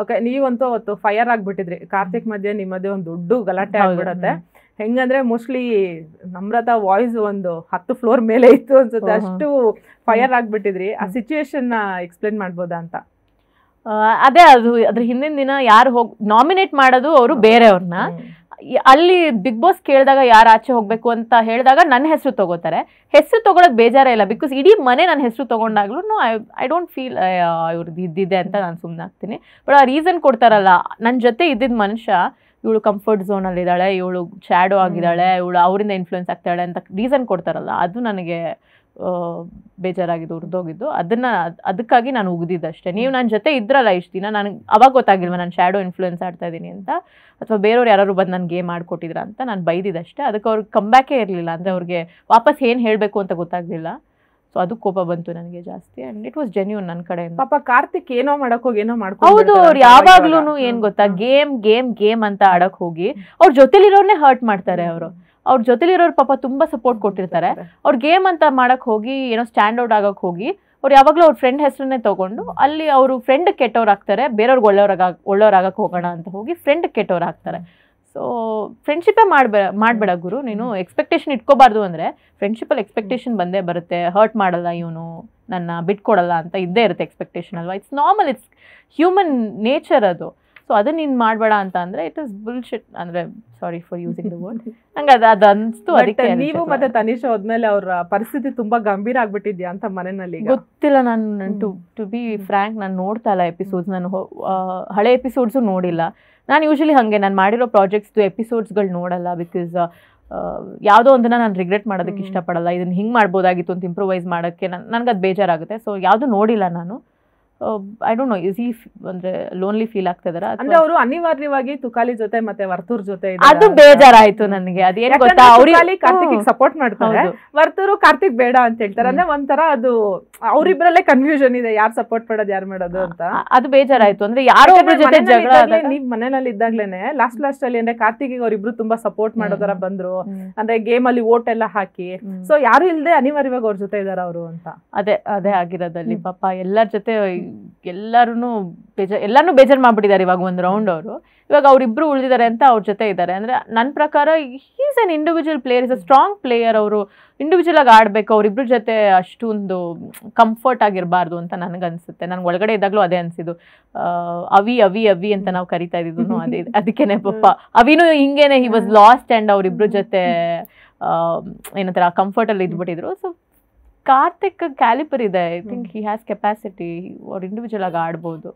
okay ನೀವಂತೂ ಅವತ್ತು fire ಆಗಿಬಿಟ್ಟಿದ್ರಿ Karthik ಮಧ್ಯೆ ನಿಮ್ಮದೇ ಒಂದು ದೊಡ್ಡ ಗಲಾಟೆ ಆಗ್ಬಿಡತ್ತೆ ಹೆಂಗಂದ್ರೆ ಮೋಸ್ಟ್ಲಿ ನಮ್ರತಾ ವಾಯ್ಸ್ ಒಂದು ಹತ್ತು ಫ್ಲೋರ್ ಮೇಲೆ ಇತ್ತು ಅನ್ಸುತ್ತೆ ಅಷ್ಟು ಫೈರ್ ಆಗ್ಬಿಟ್ಟಿದ್ರಿ ಆ ಸಿಚುಯೇಷನ್ ಎಕ್ಸ್ಪ್ಲೇನ್ ಮಾಡ್ಬೋದಾ ಅಂತ ಅದೇ ಅದು ಅದ್ರ ಹಿಂದಿನ ದಿನ ಯಾರು ಹೋಗಿ ನಾಮಿನೇಟ್ ಮಾಡೋದು ಅವರು ಬೇರೆಯವ್ರನ್ನ ಅಲ್ಲಿ ಬಿಗ್ ಬಾಸ್ ಕೇಳಿದಾಗ ಯಾರು ಆಚೆ ಹೋಗಬೇಕು ಅಂತ ಹೇಳಿದಾಗ ನನ್ನ ಹೆಸರು ತಗೋತಾರೆ ಹೆಸರು ತೊಗೊಳಕ್ಕೆ ಬೇಜಾರೇ ಇಲ್ಲ ಬಿಕಾಸ್ ಇಡೀ ಮನೆ ನನ್ನ ಹೆಸರು ತೊಗೊಂಡಾಗ್ಲೂ ಐ ಐ ಡೋಂಟ್ ಫೀಲ್ ಇವ್ರದ್ದು ಇದ್ದಿದೆ ಅಂತ ನಾನು ಸುಮ್ಮನೆ ಆಗ್ತೀನಿ ಬಟ್ ಆ ರೀಸನ್ ಕೊಡ್ತಾರಲ್ಲ ನನ್ನ ಜೊತೆ ಇದ್ದಿದ್ದ ಮನುಷ್ಯ ಇವಳು ಕಂಫರ್ಟ್ ಝೋನಲ್ಲಿದ್ದಾಳೆ ಇವಳು ಶ್ಯಾಡೋ ಆಗಿದ್ದಾಳೆ ಇವಳು ಅವರಿಂದ ಇನ್ಫ್ಲುಯೆನ್ಸ್ ಆಗ್ತಾಳೆ ಅಂತ ರೀಸನ್ ಕೊಡ್ತಾರಲ್ಲ ಅದು ನನಗೆ ಬೇಜಾರಾಗಿದ್ದು ಉರಿದೋಗಿದ್ದು ಅದನ್ನು ಅದಕ್ಕಾಗಿ ನಾನು ಅಷ್ಟೇ ನೀವು ನನ್ನ ಜೊತೆ ಇದ್ರಲ್ಲ ಇಷ್ಟು ದಿನ ನನಗೆ ಅವಾಗ ಗೊತ್ತಾಗಿಲ್ವ ನಾನು ಶ್ಯಾಡೋ ಇನ್ಫ್ಲೂಯೆನ್ಸ್ ಆಡ್ತಾ ಇದ್ದೀನಿ ಅಂತ ಅಥವಾ ಬೇರೆಯವ್ರು ಯಾರಾದ್ರು ಬಂದು ನಾನು ಗೇಮ್ ಮಾಡಿಕೊಟ್ಟಿದ್ರ ಅಂತ ನಾನು ಬೈದಿದ್ದಷ್ಟೇ ಅದಕ್ಕೆ ಅವ್ರಿಗೆ ಕಂಬ್ಯಾಕೇ ಇರಲಿಲ್ಲ ಅಂದರೆ ಅವ್ರಿಗೆ ವಾಪಸ್ ಏನು ಹೇಳಬೇಕು ಅಂತ ಗೊತ್ತಾಗಲಿಲ್ಲ ಸೊ ಅದಕ್ಕೆ ಕೋಪ ಬಂತು ನನಗೆ ಜಾಸ್ತಿ ಅಂಡ್ ಇಟ್ ವಾಸ್ ಜೆನ್ಯೂನ್ ನನ್ನ ಕಡೆ ಪಾಪ ಕಾರ್ತಿಕ್ ಏನೋ ಮಾಡಕ್ ಹೋಗಿ ಏನೋ ಮಾಡ್ಕೊ ಹೌದು ಅವ್ರು ಯಾವಾಗ್ಲೂ ಏನು ಗೊತ್ತಾ ಗೇಮ್ ಗೇಮ್ ಗೇಮ್ ಅಂತ ಆಡಕ್ ಹೋಗಿ ಅವ್ರ ಜೊತೆಲಿರೋನೇ ಹರ್ಟ್ ಮಾಡ್ತಾರೆ ಅವರು ಅವ್ರ ಜೊತೆಲಿರೋರು ಪಾಪ ತುಂಬಾ ಸಪೋರ್ಟ್ ಕೊಟ್ಟಿರ್ತಾರೆ ಅವ್ರ ಗೇಮ್ ಅಂತ ಮಾಡಕ್ ಹೋಗಿ ಏನೋ ಸ್ಟ್ಯಾಂಡ್ ಔಟ್ ಆಗಕ್ ಹೋಗಿ ಅವ್ರು ಯಾವಾಗಲೂ ಅವ್ರ ಫ್ರೆಂಡ್ ಹೆಸರನ್ನೇ ತಗೊಂಡು ಅಲ್ಲಿ ಅವರು ಫ್ರೆಂಡ್ ಆಗ್ತಾರೆ ಬೇರೆಯವ್ರಿಗೆ ಒಳ್ಳೆಯವ್ರಾಗ ಒಳ್ಳೆಯವ್ರಾಗಕ್ಕೆ ಹೋಗೋಣ ಅಂತ ಹೋಗಿ ಫ್ರೆಂಡ್ ಆಗ್ತಾರೆ ಸೊ ಫ್ರೆಂಡ್ಶಿಪ್ಪೇ ಮಾಡ್ಬೇ ಮಾಡಬೇಡ ಗುರು ನೀನು ಎಕ್ಸ್ಪೆಕ್ಟೇಷನ್ ಇಟ್ಕೋಬಾರ್ದು ಅಂದರೆ ಫ್ರೆಂಡ್ಶಿಪ್ಪಲ್ಲಿ ಎಕ್ಸ್ಪೆಕ್ಟೇಷನ್ ಬಂದೇ ಬರುತ್ತೆ ಹರ್ಟ್ ಮಾಡಲ್ಲ ಇವನು ನನ್ನ ಬಿಟ್ಕೊಡಲ್ಲ ಅಂತ ಇದ್ದೇ ಇರುತ್ತೆ ಎಕ್ಸ್ಪೆಕ್ಟೇಷನ್ ಅಲ್ವಾ it's normal it's human nature ಅದು ಸೊ ಅದನ್ನ ನೀನು ಮಾಡಬೇಡ ಅಂತ ಅಂದ್ರೆ ಇಟ್ ಇಸ್ ಶೆಟ್ ಅಂದ್ರೆ sorry for using the word ನಂಗೆ ಅದು ಅದು ಅನಿಸ್ತು ಅದಕ್ಕೆ ನೀವು ಮತ್ತೆ ತನಿಷ ಹೋದ್ಮೇಲೆ ಅವರ ಪರಿಸ್ಥಿತಿ ತುಂಬಾ ಗಂಭೀರ ಆಗ್ಬಿಟ್ಟಿದ್ಯಾ ಅಂತ ಮನೆಯಲ್ಲಿ ಗೊತ್ತಿಲ್ಲ ನಾನು ಟು ಟು ಬಿ ಫ್ರ್ಯಾಂಕ್ ನಾನು ನೋಡ್ತಾ ಇಲ್ಲ ಎಪಿಸೋಡ್ಸ್ ನಾನು ಹಳೆ ಎಪಿಸೋಡ್ಸು ನೋಡಿಲ್ಲ ನಾನು ಯೂಶಲಿ ಹಾಗೆ ನಾನು ಮಾಡಿರೋ ಪ್ರಾಜೆಕ್ಟ್ಸ್ದು ಎಪಿಸೋಡ್ಸ್ಗಳು ನೋಡಲ್ಲ ಬಿಕಾಸ್ ಯಾವುದೋ ಒಂದನ್ನ ನಾನು ರಿಗ್ರೆಟ್ ಮಾಡೋದಕ್ಕೆ ಇಷ್ಟಪಡಲ್ಲ ಇದನ್ನು ಹಿಂಗೆ ಮಾಡ್ಬೋದಾಗಿತ್ತು ಅಂತ ಇಂಪ್ರೂವೈಸ್ ಮಾಡೋಕ್ಕೆ ನಾನು ಅದು ಬೇಜಾರಾಗುತ್ತೆ ಸೊ ಯಾವುದು ನೋಡಿಲ್ಲ ನಾನು ಐ ಡೋಂಟ್ ನೋ ಈಸಿ ಅಂದ್ರೆ ಲೋನ್ಲಿ ಫೀಲ್ ಆಗ್ತಾ ಇದಾರ ಅಂದ್ರೆ ಅವರು ಅನಿವಾರ್ಯವಾಗಿ ತುಕಾಲಿ ಜೊತೆ ಮತ್ತೆ ವರ್ತೂರ್ ಜೊತೆ ಅದು ಬೇಜಾರಾಯ್ತು ನನಗೆ ಅದೇನು ಗೊತ್ತಾ ಅವ್ರಿಗೆ ಕಾರ್ತಿಕ್ ಸಪೋರ್ಟ್ ಮಾಡ್ತಾರೆ ವರ್ತೂರು ಕಾರ್ತಿಕ್ ಬೇಡ ಅಂತ ಹೇಳ್ತಾರೆ ಅಂದ್ರೆ ಒಂಥರ ಅದು ಅವ್ರಿಬ್ರಲ್ಲೇ ಕನ್ಫ್ಯೂಷನ್ ಇದೆ ಯಾರು ಸಪೋರ್ಟ್ ಮಾಡೋದು ಯಾರು ಮಾಡೋದು ಅಂತ ಅದು ಬೇಜಾರಾಯ್ತು ಅಂದ್ರೆ ಯಾರೋ ಒಬ್ಬರ ಜೊತೆ ಜಗಳ ನೀವ್ ಮನೇಲಿ ಇದ್ದಾಗ್ಲೇನೆ ಲಾಸ್ಟ್ ಲಾಸ್ಟ್ ಅಲ್ಲಿ ಅಂದ್ರೆ ಕಾರ್ತಿಕ್ ಅವ್ರಿಬ್ರು ತುಂಬಾ ಸಪೋರ್ಟ್ ಮಾಡೋದರ ಬಂದ್ರು ಅಂದ್ರೆ ಗೇಮ್ ಅಲ್ಲಿ ಓಟ್ ಎಲ್ಲ ಹಾಕಿ ಸೊ ಯಾರು ಇಲ್ದೆ ಅನಿವಾರ್ಯವಾಗಿ ಅವ್ರ ಜೊತೆ ಇದಾರ ಅವರು ಅಂತ ಅದೇ ಅದೇ ಆಗಿರೋದಲ್ಲಿ ಪಾಪ ಎಲ್ಲರ ಜೊತೆ ಎಲ್ಲರೂ ಬೇಜಾರು ಎಲ್ಲರೂ ಬೇಜಾರು ಮಾಡಿಬಿಟ್ಟಿದ್ದಾರೆ ಇವಾಗ ಒಂದು ರೌಂಡ್ ಅವರು ಇವಾಗ ಅವರಿಬ್ಬರು ಉಳಿದಿದ್ದಾರೆ ಅಂತ ಅವ್ರ ಜೊತೆ ಇದ್ದಾರೆ ಅಂದರೆ ನನ್ನ ಪ್ರಕಾರ is an individual player is a strong player ಅವರು ಇಂಡಿವಿಜುವಲ್ ಆಗಿ ಆಡಬೇಕು ಅವರಿಬ್ಬರ ಜೊತೆ ಅಷ್ಟೊಂದು ಕಂಫರ್ಟ್ ಆಗಿರಬಾರ್ದು ಅಂತ ನನಗನ್ಸುತ್ತೆ ನನಗೆ ಒಳಗಡೆ ಇದ್ದಾಗಲೂ ಅದೇ ಅನಿಸಿದ್ದು ಅವಿ ಅವಿ ಅವಿ ಅಂತ ನಾವು ಕರಿತಾ ಇದ್ದಿದ್ದು ಅದೇ ಅದಕ್ಕೇನೆ ಪಪ್ಪ ಅವಿನೂ ಹಿಂಗೇನೆ ಹಿ ವಾಸ್ ಲಾಸ್ಟ್ ಆ್ಯಂಡ್ ಅವರಿಬ್ಬರ ಜೊತೆ ಏನಂತಾರೆ ಆ ಕಂಫರ್ಟಲ್ಲಿ ಇದ್ಬಿಟ್ಟಿದ್ರು ಸೊ ಕಾರ್ತಿಕ್ ಕ್ಯಾಲಿಪರ್ ಇದೆ I think he has capacity ಅವ್ರು ಇಂಡಿವಿಜುವಲ್ ಆಗಿ ಆಡ್ಬೋದು